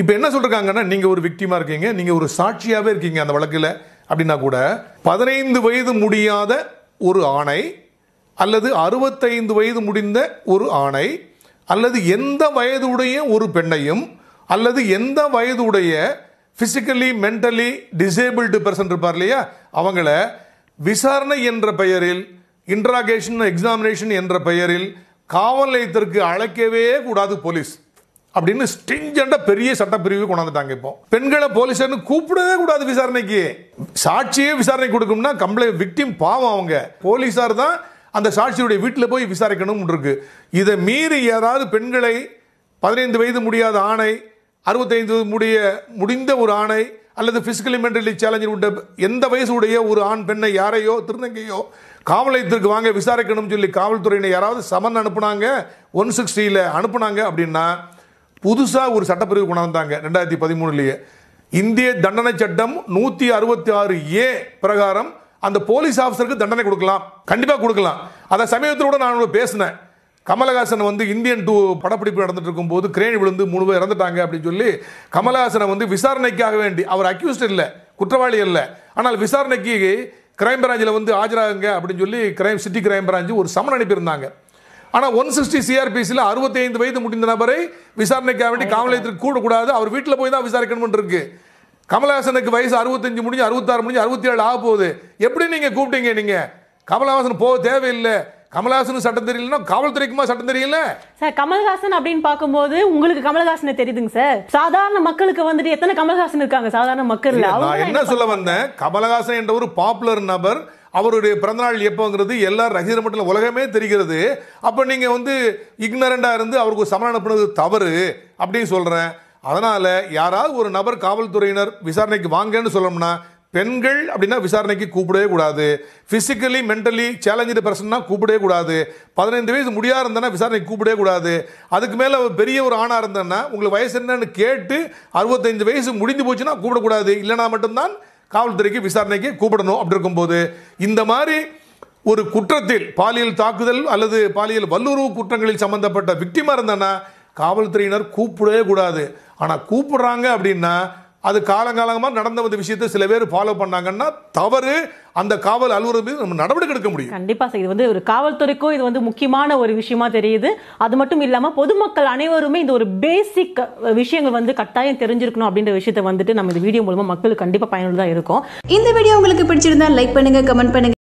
இப்போ என்ன சொல்றாங்கன்னா நீங்க ஒரு விக்டிமா இருக்கீங்க நீங்க ஒரு சாட்சியாவே இருக்கீங்க அந்த வழக்கில் அப்படின்னா கூட பதினைந்து வயது முடியாத ஒரு ஆணை அல்லது அறுபத்தைந்து வயது முடிந்த ஒரு ஆணை அல்லது எந்த வயதுடைய ஒரு பெண்ணையும் அல்லது எந்த வயதுடைய ஃபிசிக்கலி மென்டலி டிசேபிள்டு பர்சன் இருப்பார் இல்லையா அவங்கள விசாரணை என்ற பெயரில் இன்ட்ராகேஷன் எக்ஸாமினேஷன் என்ற பெயரில் காவல் நிலையத்திற்கு அழைக்கவே கூடாது போலீஸ் அப்படின்னு ஸ்டிஞ்சண்டாக பெரிய சட்டப்பிரிவு கொண்டாந்துட்டாங்க இப்போ பெண்களை போலீஸ்னு கூப்பிடவே கூடாது விசாரணைக்கு சாட்சியே விசாரணை கொடுக்கும்னா கம்ப்ளைண்ட் விக்டிம் பாவம் அவங்க போலீஸார் தான் அந்த சாட்சியுடைய வீட்டில் போய் விசாரிக்கணும் இருக்கு இதை மீறி ஏதாவது பெண்களை பதினைந்து வயது முடியாத ஆணை அறுபத்தைந்து வயது முடிய முடிந்த ஒரு ஆணை அல்லது ஃபிசிக்கலி மென்டலி சேலஞ்சர் உண்ட எந்த வயசு ஒரு ஆண் பெண்ணை யாரையோ திருநங்கையோ காவல் நிலையத்திற்கு வாங்க விசாரிக்கணும்னு சொல்லி காவல்துறையினை யாராவது சமன் அனுப்புனாங்க ஒன் சிக்ஸ்டியில் அனுப்புனாங்க அப்படின்னா புதுசாக ஒரு சட்டப்பிரிவு கொண்டு வந்தாங்க ரெண்டாயிரத்தி பதிமூணுலேயே இந்திய தண்டனை சட்டம் நூற்றி அறுபத்தி ஆறு ஏ பிரகாரம் அந்த போலீஸ் ஆஃபீஸருக்கு தண்டனை கொடுக்கலாம் கண்டிப்பாக கொடுக்கலாம் அதை சமயத்தோடு நான் பேசினேன் கமலஹாசன் வந்து இந்தியன் டூ படப்பிடிப்பு நடந்துட்டு இருக்கும்போது கிரேன் விழுந்து மூணு பேர் இறந்துட்டாங்க அப்படின்னு சொல்லி கமலஹாசனை வந்து விசாரணைக்காக வேண்டி அவர் அக்யூஸ்ட் இல்லை குற்றவாளி இல்லை ஆனால் விசாரணைக்கு கிரைம் பிராஞ்சில் வந்து ஆஜராகுங்க அப்படின்னு சொல்லி கிரைம் சிட்டி கிரைம் பிராஞ்சு ஒரு சமன் அனுப்பியிருந்தாங்க ஆனால் ஒன் சிக்ஸ்டி சிஆர்பிசியில் அறுபத்தைந்து வயது முடிந்த நபரை விசாரணைக்காக வேண்டி காவலத்திற்கு கூடக்கூடாது அவர் வீட்டில் போய் தான் விசாரிக்கணும் இருக்கு கமலஹாசனுக்கு வயசு அறுபத்தஞ்சு முடிஞ்சு அறுபத்தாறு முடிஞ்சு அறுபத்தி ஏழு ஆக போகுது எப்படி நீங்கள் கூப்பிட்டீங்க நீங்கள் கமலஹாசன் போக தேவையில்லை கமல்ஹாசன் சட்டம் தெரியலன்னா காவல்துறைக்குமா சட்டம் தெரியல சார் கமல்ஹாசன் அப்படின்னு பார்க்கும்போது உங்களுக்கு கமல்ஹாசன் தெரியுதுங்க சார் சாதாரண மக்களுக்கு வந்துட்டு எத்தனை கமல்ஹாசன் இருக்காங்க சாதாரண மக்கள் என்ன சொல்ல வந்தேன் கமலஹாசன் என்ற ஒரு பாப்புலர் நபர் அவருடைய பிறந்தநாள் எப்போங்கிறது எல்லா ரசிகர் மட்டும் உலகமே தெரிகிறது அப்போ நீங்கள் வந்து இக்னரண்டாக இருந்து அவருக்கு சமரம் அனுப்புனது தவறு அப்படின்னு சொல்கிறேன் அதனால் யாராவது ஒரு நபர் காவல்துறையினர் விசாரணைக்கு வாங்கன்னு சொல்லணும்னா பெண்கள் அப்படின்னா விசாரணைக்கு கூப்பிடவே கூடாது ஃபிசிக்கலி மென்டலி சேலஞ்சு பர்சன்னா கூப்பிடவே கூடாது பதினைந்து வயசு முடியா இருந்தேன்னா விசாரணைக்கு கூப்பிடவே கூடாது அதுக்கு மேலே பெரிய ஒரு ஆணாக இருந்தேன்னா உங்களுக்கு வயசு என்னன்னு கேட்டு அறுபத்தைந்து வயசு முடிந்து போச்சுன்னா கூப்பிடக்கூடாது இல்லைனா மட்டும்தான் காவல்துறைக்கு விசாரணைக்கு கூப்பிடணும் அப்படி இருக்கும்போது இந்த மாதிரி ஒரு குற்றத்தில் பாலியல் தாக்குதல் அல்லது பாலியல் வல்லுறவு குற்றங்களில் சம்பந்தப்பட்ட விக்டிமா இருந்தேன்னா காவல்துறையினர் கூப்பிடவே கூடாது ஆனால் கூப்பிடுறாங்க அப்படின்னா அது காலங்காலமாக நடந்த வந்த விஷயத்தை சில பேர் ஃபாலோ பண்ணாங்கன்னா தவறு அந்த காவல் அலுவலர் மீது நம்ம நடவடிக்கை எடுக்க முடியும் கண்டிப்பாக இது வந்து ஒரு காவல்துறைக்கும் இது வந்து முக்கியமான ஒரு விஷயமா தெரியுது அது மட்டும் இல்லாமல் பொதுமக்கள் அனைவருமே இந்த ஒரு பேசிக் விஷயங்கள் வந்து கட்டாயம் தெரிஞ்சிருக்கணும் அப்படின்ற விஷயத்தை வந்துட்டு நம்ம இந்த வீடியோ மூலமாக மக்களுக்கு கண்டிப்பாக பயனுள்ளதாக இருக்கும் இந்த வீடியோ உங்களுக்கு பிடிச்சிருந்தா லைக் பண்ணுங்க கமெண்ட் பண்ணுங்க